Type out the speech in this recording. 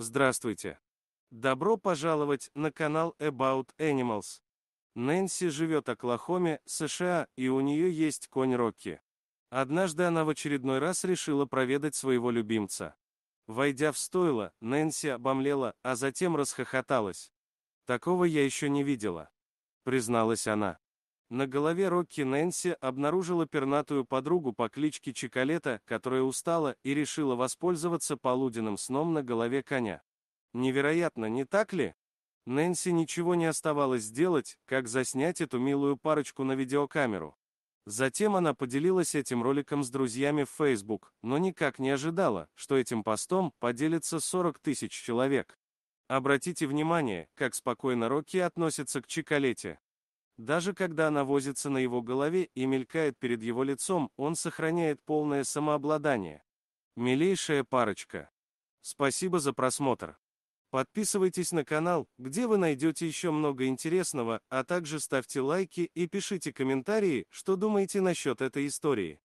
Здравствуйте! Добро пожаловать на канал About Animals. Нэнси живет в Оклахоме, США, и у нее есть конь Рокки. Однажды она в очередной раз решила проведать своего любимца. Войдя в стойло, Нэнси обомлела, а затем расхохоталась. «Такого я еще не видела», — призналась она. На голове Рокки Нэнси обнаружила пернатую подругу по кличке Чиколета, которая устала и решила воспользоваться полуденным сном на голове коня. Невероятно, не так ли? Нэнси ничего не оставалось сделать, как заснять эту милую парочку на видеокамеру. Затем она поделилась этим роликом с друзьями в Facebook, но никак не ожидала, что этим постом поделится 40 тысяч человек. Обратите внимание, как спокойно Рокки относится к Чиколете. Даже когда она возится на его голове и мелькает перед его лицом, он сохраняет полное самообладание. Милейшая парочка. Спасибо за просмотр. Подписывайтесь на канал, где вы найдете еще много интересного, а также ставьте лайки и пишите комментарии, что думаете насчет этой истории.